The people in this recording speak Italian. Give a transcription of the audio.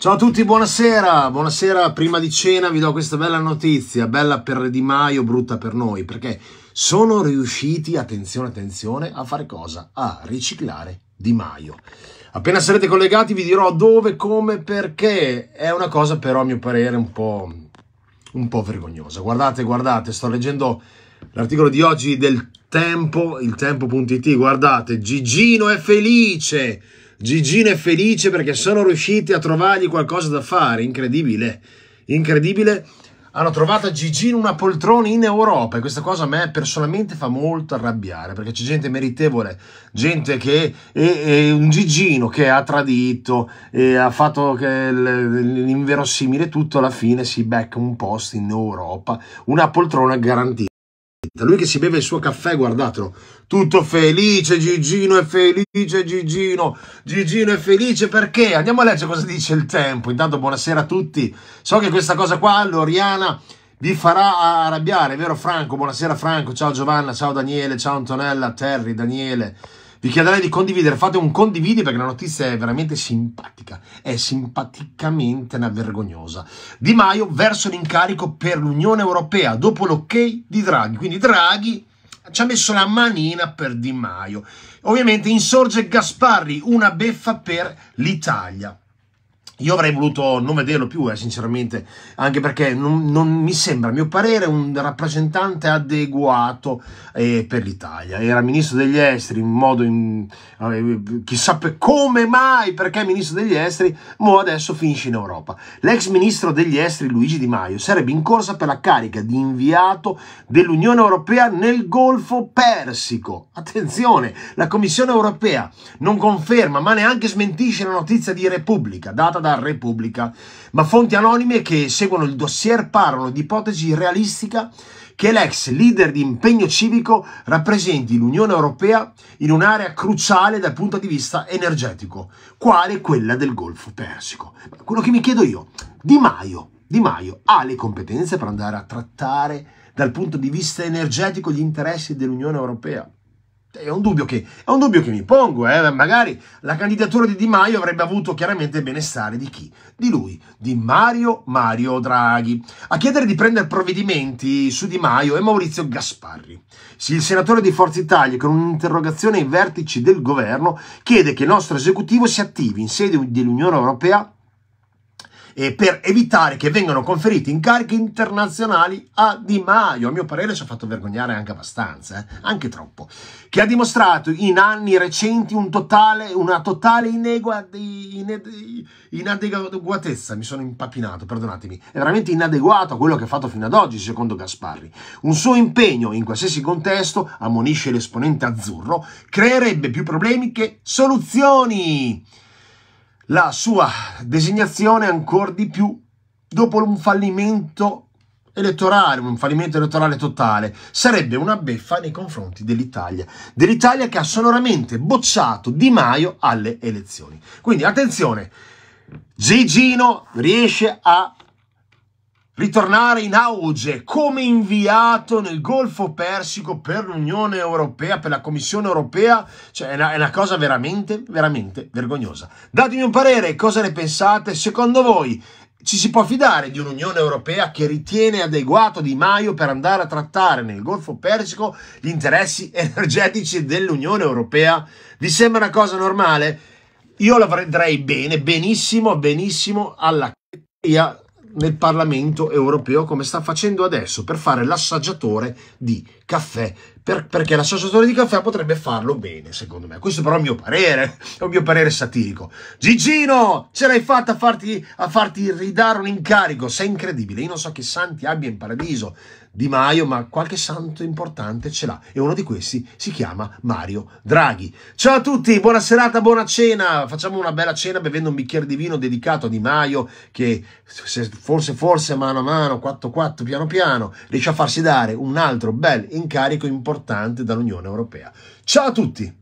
Ciao a tutti, buonasera. Buonasera, prima di cena vi do questa bella notizia, bella per Di Maio, brutta per noi, perché sono riusciti, attenzione, attenzione, a fare cosa? A riciclare Di Maio. Appena sarete collegati vi dirò dove, come, perché. È una cosa però a mio parere un po', un po vergognosa. Guardate, guardate, sto leggendo l'articolo di oggi del Tempo, il tempo.it, guardate, Gigino è felice Gigino è felice perché sono riusciti a trovargli qualcosa da fare, incredibile, incredibile. Hanno trovato a Gigino una poltrona in Europa e questa cosa a me personalmente fa molto arrabbiare perché c'è gente meritevole, gente che è, è un Gigino che ha tradito e ha fatto l'inverosimile tutto alla fine si becca un posto in Europa, una poltrona garantita. Da lui che si beve il suo caffè, guardatelo. Tutto felice, Gigino è felice, Gigino. Gigino è felice perché? Andiamo a leggere cosa dice il tempo. Intanto buonasera a tutti. So che questa cosa qua, Loriana, vi farà arrabbiare, vero Franco? Buonasera Franco, ciao Giovanna, ciao Daniele, ciao Antonella, Terry, Daniele. Vi chiederei di condividere, fate un condividi perché la notizia è veramente simpatica, è simpaticamente una vergognosa. Di Maio verso l'incarico per l'Unione Europea dopo l'ok di Draghi, quindi Draghi ci ha messo la manina per Di Maio. Ovviamente insorge Gasparri, una beffa per l'Italia. Io avrei voluto non vederlo più, eh, sinceramente, anche perché non, non, mi sembra, a mio parere, un rappresentante adeguato eh, per l'Italia. Era ministro degli esteri in modo... In, eh, chissà come mai, perché ministro degli esteri, ma adesso finisce in Europa. L'ex ministro degli esteri Luigi Di Maio sarebbe in corsa per la carica di inviato dell'Unione Europea nel Golfo Persico. Attenzione, la Commissione Europea non conferma, ma neanche smentisce la notizia di Repubblica, data da da Repubblica, ma fonti anonime che seguono il dossier parlano di ipotesi realistica che l'ex leader di impegno civico rappresenti l'Unione Europea in un'area cruciale dal punto di vista energetico, quale quella del Golfo Persico. Quello che mi chiedo io, Di Maio, Di Maio ha le competenze per andare a trattare dal punto di vista energetico gli interessi dell'Unione Europea? È un dubbio che, è un dubbio che mi pongo, eh? magari la candidatura di Di Maio avrebbe avuto chiaramente benestare di chi? Di lui, di Mario Mario Draghi. A chiedere di prendere provvedimenti su Di Maio è Maurizio Gasparri. Sì, il senatore di Forza Italia, con un'interrogazione ai vertici del governo, chiede che il nostro esecutivo si attivi in sede dell'Unione Europea eh, per evitare che vengano conferiti incarichi internazionali a Di Maio. A mio parere ci ha fatto vergognare anche abbastanza, eh? anche troppo. Che ha dimostrato in anni recenti un totale, una totale inadeguatezza. Mi sono impappinato, perdonatemi. È veramente inadeguato a quello che ha fatto fino ad oggi, secondo Gasparri. Un suo impegno in qualsiasi contesto, ammonisce l'esponente azzurro, creerebbe più problemi che soluzioni la sua designazione ancora di più dopo un fallimento elettorale, un fallimento elettorale totale. Sarebbe una beffa nei confronti dell'Italia, dell'Italia che ha sonoramente bocciato Di Maio alle elezioni. Quindi attenzione, Gigino riesce a ritornare in auge come inviato nel Golfo Persico per l'Unione Europea, per la Commissione Europea, cioè è una, è una, cosa veramente, veramente vergognosa. Datemi un parere, cosa ne pensate? Secondo voi ci si può fidare di un'Unione Europea che ritiene adeguato Di Maio per andare a trattare nel Golfo Persico gli interessi energetici dell'Unione Europea? Vi sembra una cosa normale? Io la vedrei bene, benissimo, benissimo alla nel Parlamento europeo come sta facendo adesso per fare l'assaggiatore di caffè per, perché l'assaggiatore di caffè potrebbe farlo bene secondo me questo però è il mio parere è un mio parere satirico Gigino ce l'hai fatta a farti, a farti ridare un incarico sei incredibile io non so che santi abbia in paradiso di Maio, ma qualche santo importante ce l'ha e uno di questi si chiama Mario Draghi. Ciao a tutti, buona serata, buona cena. Facciamo una bella cena bevendo un bicchiere di vino dedicato a Di Maio che forse forse mano a mano, 4-4 piano piano, riesce a farsi dare un altro bel incarico importante dall'Unione Europea. Ciao a tutti.